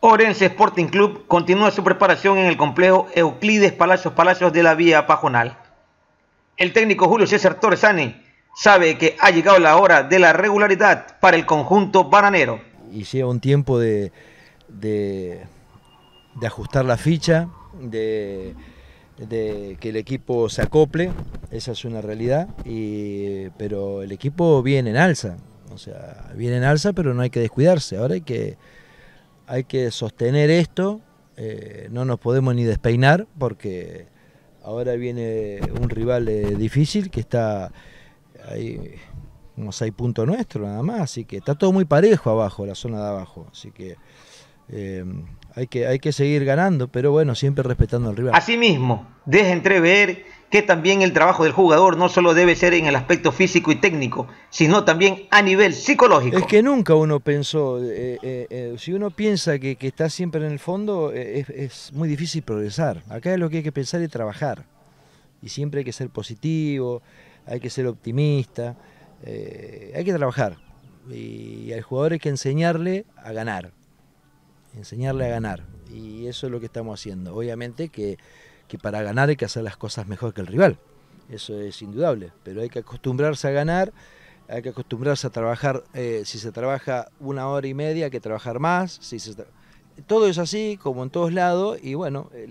Orense Sporting Club continúa su preparación en el complejo Euclides Palacios Palacios de la Vía Pajonal. El técnico Julio César Torresani sabe que ha llegado la hora de la regularidad para el conjunto bananero. Y lleva un tiempo de, de, ajustar la ficha, de, que el equipo se acople, esa es una realidad, pero el equipo viene en alza, o sea, viene en alza, pero no hay que descuidarse, ahora hay que hay que sostener esto, eh, no nos podemos ni despeinar porque ahora viene un rival eh, difícil que está ahí unos 6 punto nuestro nada más, así que está todo muy parejo abajo, la zona de abajo, así que eh, hay que, hay que seguir ganando, pero bueno, siempre respetando al rival. Asimismo, deja entrever que también el trabajo del jugador no solo debe ser en el aspecto físico y técnico, sino también a nivel psicológico. Es que nunca uno pensó, eh, eh, eh, si uno piensa que, está siempre en el fondo, es, muy difícil progresar. Acá es lo que hay que pensar y trabajar. Y siempre hay que ser positivo, hay que ser optimista, hay que trabajar. Y al jugador hay que enseñarle a ganar, enseñarle a ganar. Y eso es lo que estamos haciendo. Obviamente que que para ganar hay que hacer las cosas mejor que el rival. Eso es indudable, pero hay que acostumbrarse a ganar, hay que acostumbrarse a trabajar, eh, si se trabaja una hora y media, hay que trabajar más. Si se Todo es así, como en todos lados, y bueno, eh,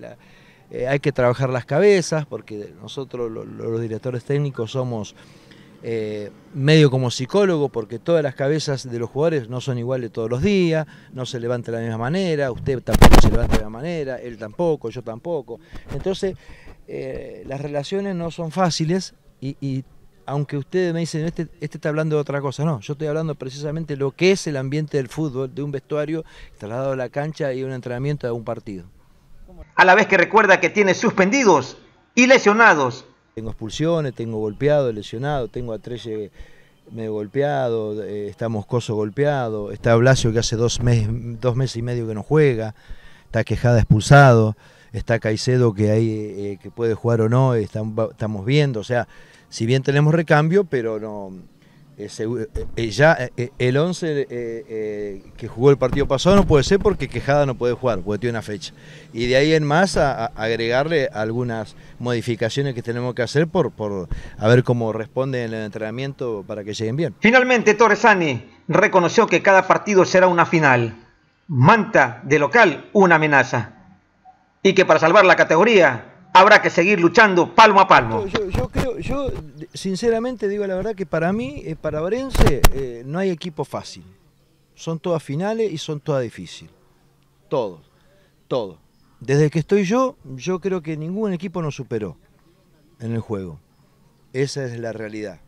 eh, hay que trabajar las cabezas, porque nosotros los directores técnicos somos eh, medio como psicólogo, porque todas las cabezas de los jugadores no son iguales todos los días, no se levanta de la misma manera, usted tampoco se levanta de la misma manera, él tampoco, yo tampoco. Entonces, eh, las relaciones no son fáciles y, aunque ustedes me dicen, este, este, está hablando de otra cosa, no, yo estoy hablando precisamente de lo que es el ambiente del fútbol, de un vestuario trasladado a la cancha y un entrenamiento de un partido. A la vez que recuerda que tiene suspendidos y lesionados tengo expulsiones, tengo golpeado, lesionado, tengo a Trelle medio golpeado, eh, está Moscoso golpeado, está Blasio que hace dos, meses, dos meses y medio que no juega, está Quejada expulsado, está Caicedo que, ahí eh, que puede jugar o no, estamos viendo, o sea, si bien tenemos recambio, pero no eh, eh, eh, ya el 11 que jugó el partido pasado no puede ser porque Quejada no puede jugar, porque tiene una fecha. Y de ahí en más a, agregarle algunas modificaciones que tenemos que hacer por, por a ver cómo responde en el entrenamiento para que lleguen bien. Finalmente, Torresani reconoció que cada partido será una final. Manta, de local, una amenaza. Y que para salvar la categoría habrá que seguir luchando palmo a palmo. Yo, creo, yo sinceramente digo la verdad que para mí, eh, para Orense, eh, no hay equipo fácil. Son todas finales y son todas difíciles. todos, todo. Desde que estoy yo, yo creo que ningún equipo nos superó en el juego. Esa es la realidad.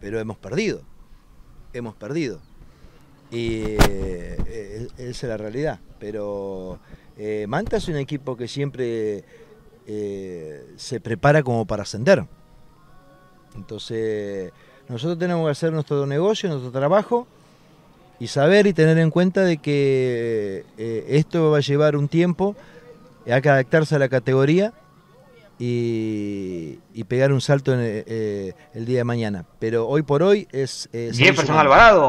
Pero hemos perdido. Hemos perdido. Y eh, esa es la realidad. Pero Manta es un equipo que siempre eh, se prepara como para ascender. Entonces, nosotros tenemos que hacer nuestro negocio, nuestro trabajo, y saber y tener en cuenta de que eh, esto va a llevar un tiempo, hay que adaptarse a la categoría y, pegar un salto en, eh, el día de mañana. Pero hoy por hoy es... son Alvarado.